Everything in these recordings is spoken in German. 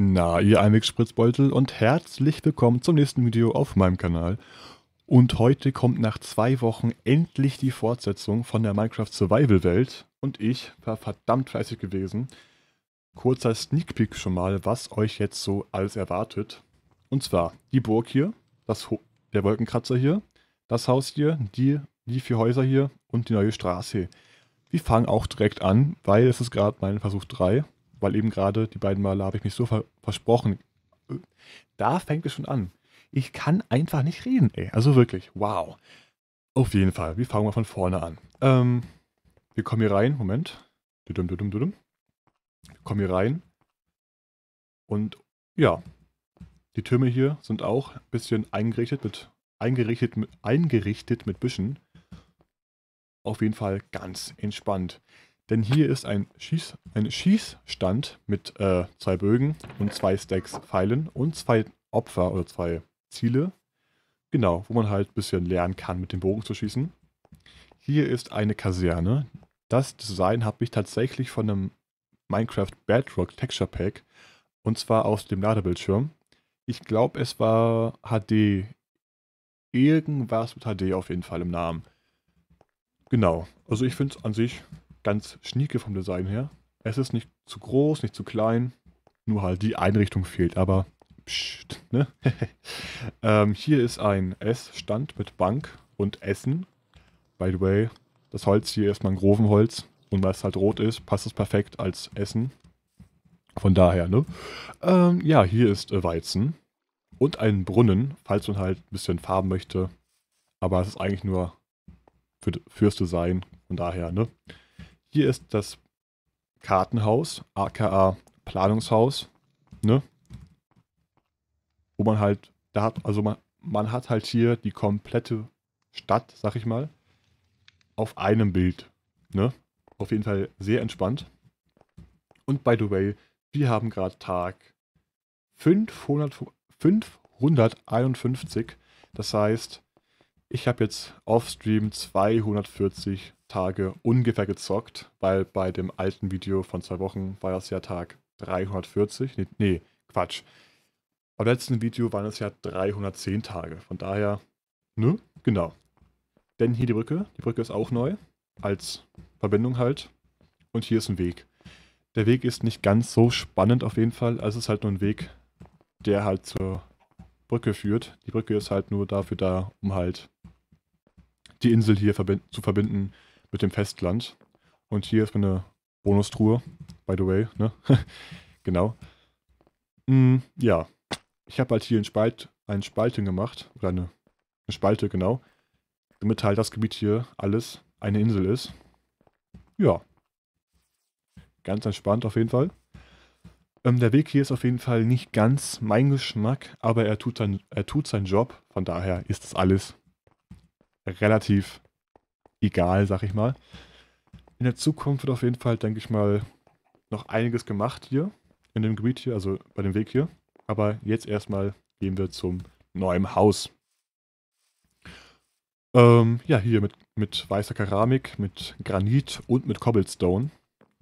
Na, ihr Einwegspritzbeutel und herzlich willkommen zum nächsten Video auf meinem Kanal. Und heute kommt nach zwei Wochen endlich die Fortsetzung von der Minecraft Survival Welt und ich war verdammt fleißig gewesen. Kurzer Sneak Peek schon mal, was euch jetzt so alles erwartet. Und zwar die Burg hier, das Ho der Wolkenkratzer hier, das Haus hier, die, die vier Häuser hier und die neue Straße. Wir fangen auch direkt an, weil es ist gerade mein Versuch 3 weil eben gerade die beiden Male habe ich mich so ver versprochen. Da fängt es schon an. Ich kann einfach nicht reden, ey. Also wirklich, wow. Auf jeden Fall, wir fangen mal von vorne an. Ähm, wir kommen hier rein, Moment. Dudum, dudum, dudum. Wir kommen hier rein. Und ja, die Türme hier sind auch ein bisschen eingerichtet mit, eingerichtet mit, eingerichtet mit Büschen. Auf jeden Fall ganz entspannt. Denn hier ist ein, Schieß, ein Schießstand mit äh, zwei Bögen und zwei Stacks Pfeilen und zwei Opfer oder zwei Ziele. Genau, wo man halt ein bisschen lernen kann, mit dem Bogen zu schießen. Hier ist eine Kaserne. Das Design habe ich tatsächlich von einem Minecraft Bedrock Texture Pack. Und zwar aus dem Ladebildschirm. Ich glaube, es war HD. Irgendwas mit HD auf jeden Fall im Namen. Genau. Also ich finde es an sich ganz schnieke vom Design her. Es ist nicht zu groß, nicht zu klein, nur halt die Einrichtung fehlt, aber pst, ne? ähm, hier ist ein S-Stand mit Bank und Essen. By the way, das Holz hier ist Mangrovenholz und weil es halt rot ist, passt es perfekt als Essen. Von daher, ne? Ähm, ja, hier ist äh, Weizen und einen Brunnen, falls man halt ein bisschen farben möchte. Aber es ist eigentlich nur für, fürs Design. Von daher, ne? Hier ist das Kartenhaus, aka Planungshaus, ne? Wo man halt, da hat, also man, man hat halt hier die komplette Stadt, sag ich mal, auf einem Bild, ne? Auf jeden Fall sehr entspannt. Und by the way, wir haben gerade Tag 500, 551. Das heißt, ich habe jetzt off-stream 240 Tage ungefähr gezockt, weil bei dem alten Video von zwei Wochen war das ja Tag 340. Nee, nee Quatsch. Beim letzten Video waren es ja 310 Tage. Von daher, ne? Genau. Denn hier die Brücke. Die Brücke ist auch neu. Als Verbindung halt. Und hier ist ein Weg. Der Weg ist nicht ganz so spannend auf jeden Fall. Also es ist halt nur ein Weg, der halt zur Brücke führt. Die Brücke ist halt nur dafür da, um halt die Insel hier verbi zu verbinden mit dem Festland. Und hier ist meine Bonustruhe, by the way, ne? genau. Mm, ja, ich habe halt hier einen Spalt, einen Spalten gemacht, oder eine, eine Spalte, genau, damit halt das Gebiet hier alles eine Insel ist. Ja, ganz entspannt auf jeden Fall. Ähm, der Weg hier ist auf jeden Fall nicht ganz mein Geschmack, aber er tut, sein, er tut seinen Job, von daher ist das alles relativ egal, sag ich mal. In der Zukunft wird auf jeden Fall, denke ich mal, noch einiges gemacht hier in dem Gebiet hier, also bei dem Weg hier. Aber jetzt erstmal gehen wir zum neuen Haus. Ähm, ja, hier mit, mit weißer Keramik, mit Granit und mit Cobblestone.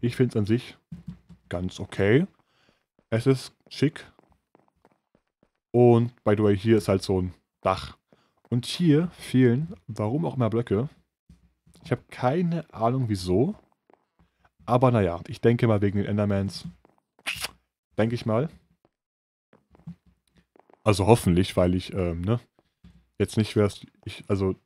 Ich finde es an sich ganz okay. Es ist schick. Und by the way, hier ist halt so ein Dach. Und hier fehlen, warum auch immer Blöcke, ich habe keine Ahnung, wieso. Aber naja, ich denke mal wegen den Endermans. Denke ich mal. Also hoffentlich, weil ich, ähm, ne? Jetzt nicht wärst ich, also,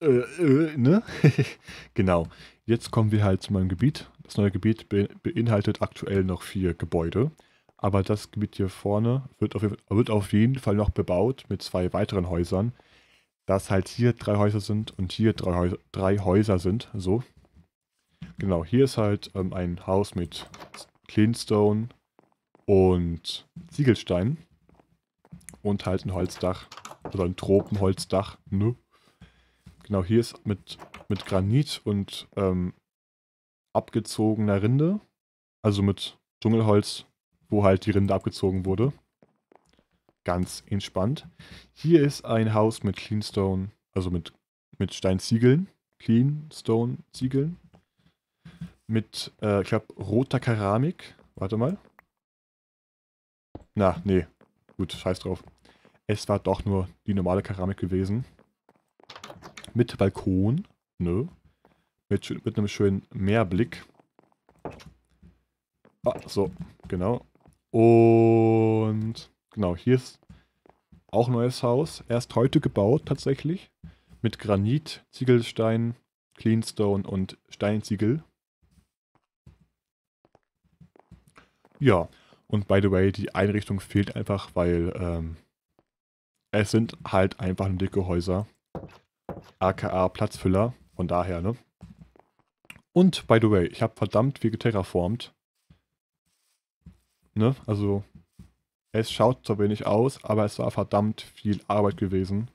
äh, äh, ne? genau. Jetzt kommen wir halt zu meinem Gebiet. Das neue Gebiet be beinhaltet aktuell noch vier Gebäude. Aber das Gebiet hier vorne wird auf, wird auf jeden Fall noch bebaut mit zwei weiteren Häusern dass halt hier drei Häuser sind und hier drei, Häuser, drei Häuser sind. So. Genau, hier ist halt ähm, ein Haus mit Cleanstone und Ziegelstein. Und halt ein Holzdach. Oder ein Tropenholzdach. Ne? Genau, hier ist mit, mit Granit und ähm, abgezogener Rinde. Also mit Dschungelholz, wo halt die Rinde abgezogen wurde ganz entspannt. Hier ist ein Haus mit Cleanstone, also mit, mit Steinziegeln. Cleanstone-Ziegeln. Mit, äh, ich glaube, roter Keramik. Warte mal. Na, nee. Gut, scheiß drauf. Es war doch nur die normale Keramik gewesen. Mit Balkon. Nö. Ne? Mit, mit einem schönen Meerblick. Ah, so, genau. Und genau, hier ist auch neues Haus. Erst heute gebaut tatsächlich. Mit Granit, Ziegelstein, Cleanstone und Steinziegel. Ja, und by the way, die Einrichtung fehlt einfach, weil ähm, es sind halt einfach nur dicke Häuser. AKA Platzfüller, von daher, ne? Und by the way, ich habe verdammt viel geterraformt. Ne? Also es schaut zwar wenig aus, aber es war verdammt viel Arbeit gewesen.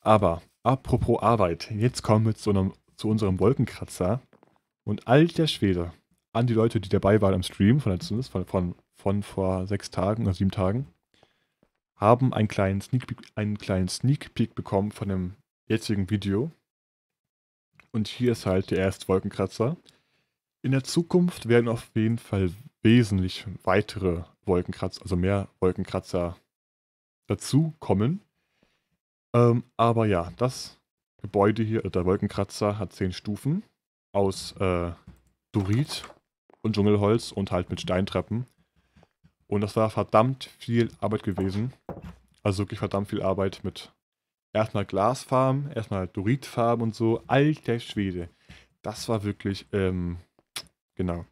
Aber apropos Arbeit, jetzt kommen wir zu, einem, zu unserem Wolkenkratzer. Und alter Schwede, an die Leute, die dabei waren im Stream, von, von, von, von vor sechs Tagen oder sieben Tagen, haben einen kleinen, Sneak einen kleinen Sneak Peek bekommen von dem jetzigen Video. Und hier ist halt der erste Wolkenkratzer. In der Zukunft werden auf jeden Fall wesentlich weitere Wolkenkratzer, also mehr Wolkenkratzer dazu kommen. Ähm, aber ja, das Gebäude hier, äh, der Wolkenkratzer, hat zehn Stufen aus äh, Dorit und Dschungelholz und halt mit Steintreppen. Und das war verdammt viel Arbeit gewesen. Also wirklich verdammt viel Arbeit mit erstmal Glasfarben, erstmal Doritfarben und so. Alter Schwede. Das war wirklich ähm, Genau.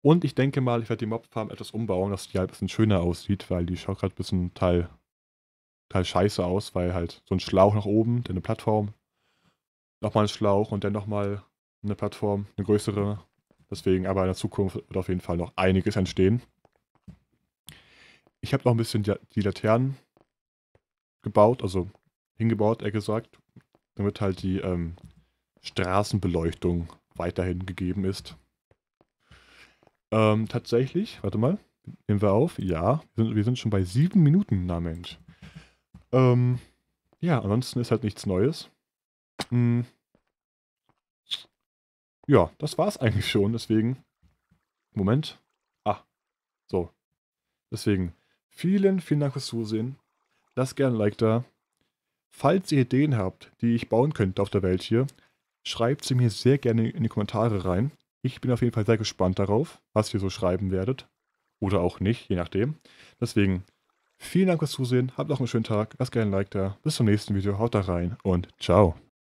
Und ich denke mal, ich werde die Mobfarm etwas umbauen, dass die halt ein bisschen schöner aussieht, weil die schaut gerade ein bisschen teil, teil scheiße aus, weil halt so ein Schlauch nach oben, dann eine Plattform, nochmal ein Schlauch und dann nochmal eine Plattform, eine größere. Deswegen aber in der Zukunft wird auf jeden Fall noch einiges entstehen. Ich habe noch ein bisschen die, die Laternen gebaut, also hingebaut, eher gesagt, damit halt die ähm, Straßenbeleuchtung weiterhin gegeben ist. Ähm, tatsächlich, warte mal, nehmen wir auf. Ja, wir sind, wir sind schon bei sieben Minuten, na Mensch. Ähm, ja, ansonsten ist halt nichts Neues. Hm. Ja, das war's eigentlich schon, deswegen. Moment. Ah, so. Deswegen, vielen, vielen Dank fürs Zusehen. Lasst gerne ein Like da. Falls ihr Ideen habt, die ich bauen könnte auf der Welt hier, schreibt sie mir sehr gerne in die Kommentare rein. Ich bin auf jeden Fall sehr gespannt darauf, was ihr so schreiben werdet. Oder auch nicht, je nachdem. Deswegen, vielen Dank fürs Zusehen. Habt noch einen schönen Tag. Lasst gerne ein Like da. Bis zum nächsten Video. Haut da rein und ciao.